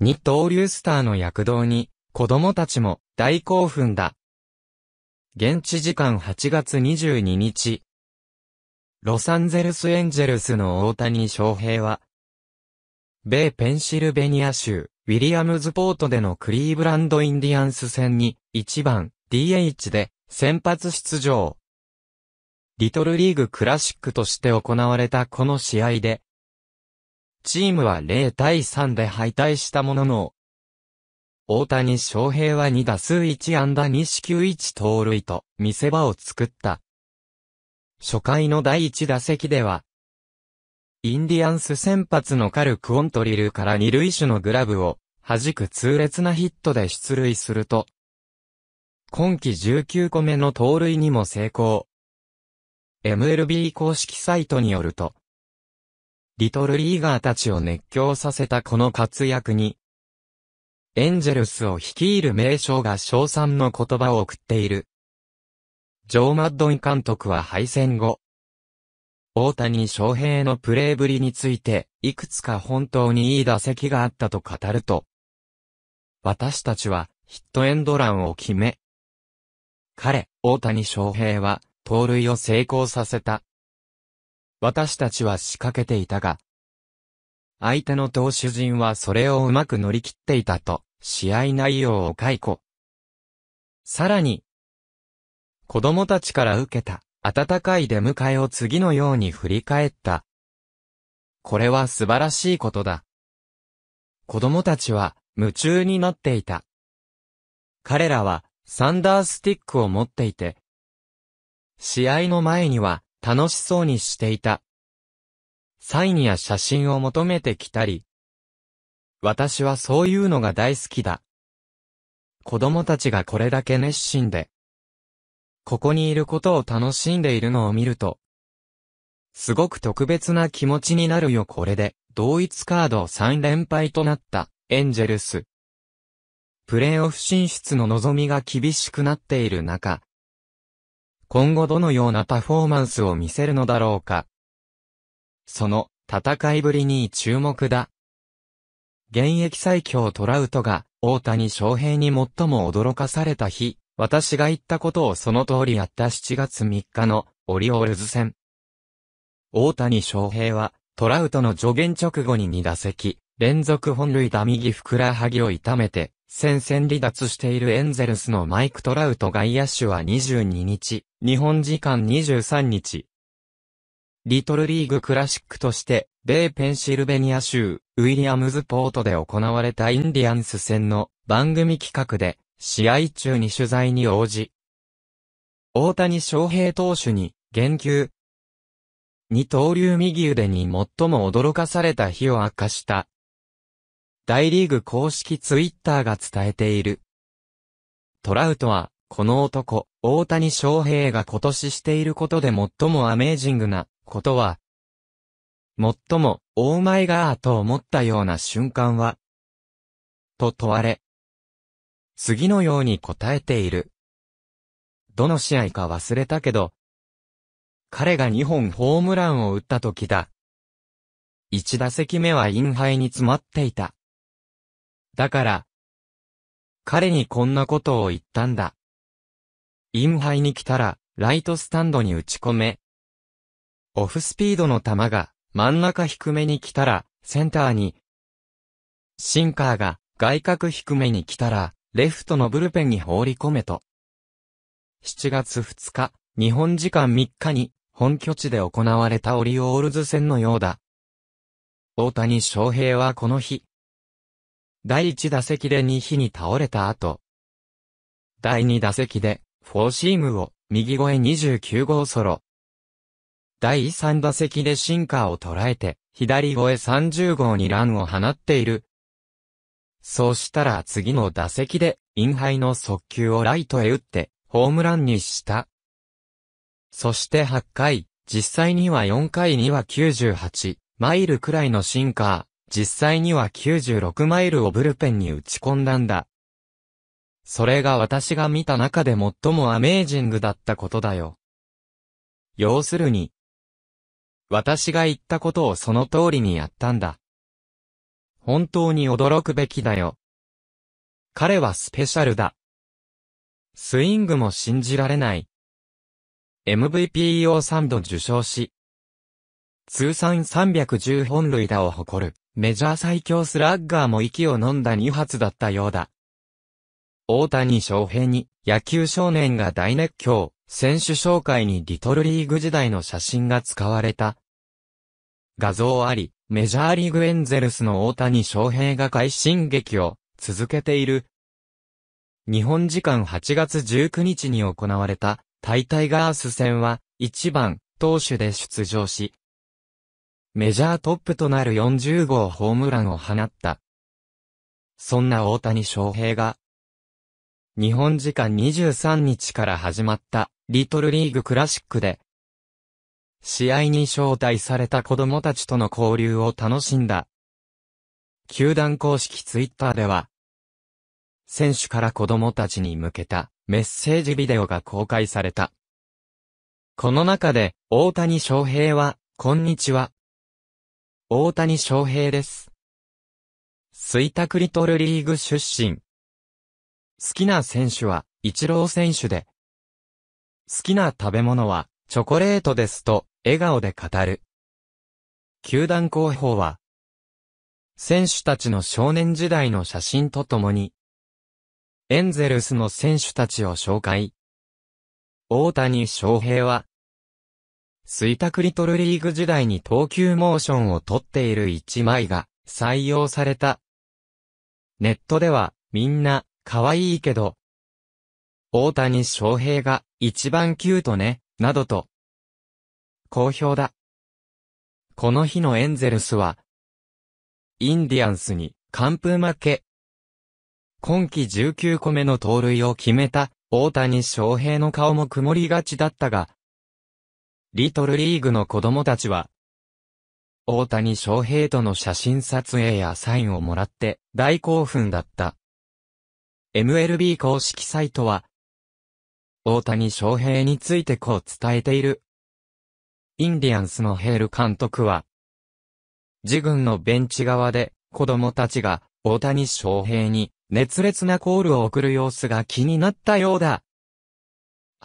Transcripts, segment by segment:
二刀流スターの躍動に、子供たちも大興奮だ。現地時間8月22日、ロサンゼルスエンジェルスの大谷翔平は、米ペンシルベニア州、ウィリアムズポートでのクリーブランドインディアンス戦に、1番、DH で、先発出場。リトルリーグクラシックとして行われたこの試合で、チームは0対3で敗退したものの、大谷翔平は2打数1安打2四球1盗塁と見せ場を作った。初回の第1打席では、インディアンス先発のカル・クオントリルから二塁手のグラブを弾く痛烈なヒットで出塁すると、今季19個目の盗塁にも成功。MLB 公式サイトによると、リトルリーガーたちを熱狂させたこの活躍に、エンジェルスを率いる名称が称賛の言葉を送っている。ジョー・マッドン監督は敗戦後、大谷翔平のプレーぶりについて、いくつか本当にいい打席があったと語ると、私たちはヒットエンドランを決め、彼、大谷翔平は、盗塁を成功させた。私たちは仕掛けていたが、相手の投手陣はそれをうまく乗り切っていたと、試合内容を解雇。さらに、子供たちから受けた、温かい出迎えを次のように振り返った。これは素晴らしいことだ。子供たちは、夢中になっていた。彼らは、サンダースティックを持っていて、試合の前には、楽しそうにしていた。サインや写真を求めてきたり。私はそういうのが大好きだ。子供たちがこれだけ熱心で、ここにいることを楽しんでいるのを見ると、すごく特別な気持ちになるよこれで、同一カード3連敗となった、エンジェルス。プレーオフ進出の望みが厳しくなっている中、今後どのようなパフォーマンスを見せるのだろうか。その戦いぶりに注目だ。現役最強トラウトが大谷翔平に最も驚かされた日、私が言ったことをその通りやった7月3日のオリオールズ戦。大谷翔平はトラウトの助言直後に2打席連続本塁打右ふくらはぎを痛めて戦線離脱しているエンゼルスのマイク・トラウト外野手は22日、日本時間23日。リトルリーグクラシックとして、米ペンシルベニア州、ウィリアムズポートで行われたインディアンス戦の番組企画で、試合中に取材に応じ、大谷翔平投手に言及。二刀流右腕に最も驚かされた日を明かした大リーグ公式ツイッターが伝えている。トラウトは、この男、大谷翔平が今年していることで最もアメージングなことは、最も、オーマイガーと思ったような瞬間は、と問われ、次のように答えている。どの試合か忘れたけど、彼が2本ホームランを打った時だ。1打席目はインハイに詰まっていた。だから、彼にこんなことを言ったんだ。インハイに来たら、ライトスタンドに打ち込め。オフスピードの球が、真ん中低めに来たら、センターに。シンカーが、外角低めに来たら、レフトのブルペンに放り込めと。7月2日、日本時間3日に、本拠地で行われたオリオールズ戦のようだ。大谷翔平はこの日、第1打席で2比に倒れた後、第2打席で、フォーシームを、右越え29号ソロ。第3打席でシンカーを捉えて、左越え30号にランを放っている。そうしたら次の打席で、インハイの速球をライトへ打って、ホームランにした。そして8回、実際には4回には98マイルくらいのシンカ実際には96マイルをブルペンに打ち込んだんだ。それが私が見た中で最もアメージングだったことだよ。要するに、私が言ったことをその通りにやったんだ。本当に驚くべきだよ。彼はスペシャルだ。スイングも信じられない。MVP を3度受賞し、通算310本塁打を誇る。メジャー最強スラッガーも息を飲んだ2発だったようだ。大谷翔平に野球少年が大熱狂、選手紹介にリトルリーグ時代の写真が使われた。画像あり、メジャーリーグエンゼルスの大谷翔平が快進撃を続けている。日本時間8月19日に行われた、タイタイガース戦は、1番、投手で出場し、メジャートップとなる40号ホームランを放った。そんな大谷翔平が、日本時間23日から始まったリトルリーグクラシックで、試合に招待された子供たちとの交流を楽しんだ。球団公式ツイッターでは、選手から子供たちに向けたメッセージビデオが公開された。この中で、大谷翔平は、こんにちは、大谷翔平です。水卓リトルリーグ出身。好きな選手は、一郎選手で。好きな食べ物は、チョコレートですと、笑顔で語る。球団広報は、選手たちの少年時代の写真とともに、エンゼルスの選手たちを紹介。大谷翔平は、水卓リトルリーグ時代に投球モーションを取っている一枚が採用された。ネットでは、みんな、可愛いけど、大谷翔平が一番キュートね、などと、好評だ。この日のエンゼルスは、インディアンスに完封負け。今季19個目の盗塁を決めた大谷翔平の顔も曇りがちだったが、リトルリーグの子供たちは、大谷翔平との写真撮影やサインをもらって大興奮だった。MLB 公式サイトは、大谷翔平についてこう伝えている。インディアンスのヘール監督は、自軍のベンチ側で子供たちが大谷翔平に熱烈なコールを送る様子が気になったようだ。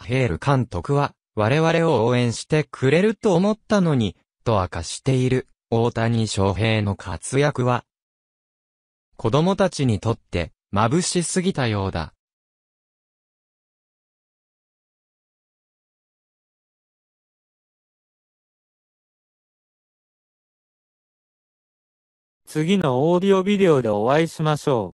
ヘール監督は、我々を応援してくれると思ったのに、と明かしている、大谷翔平の活躍は、子供たちにとって、眩しすぎたようだ。次のオーディオビデオでお会いしましょう。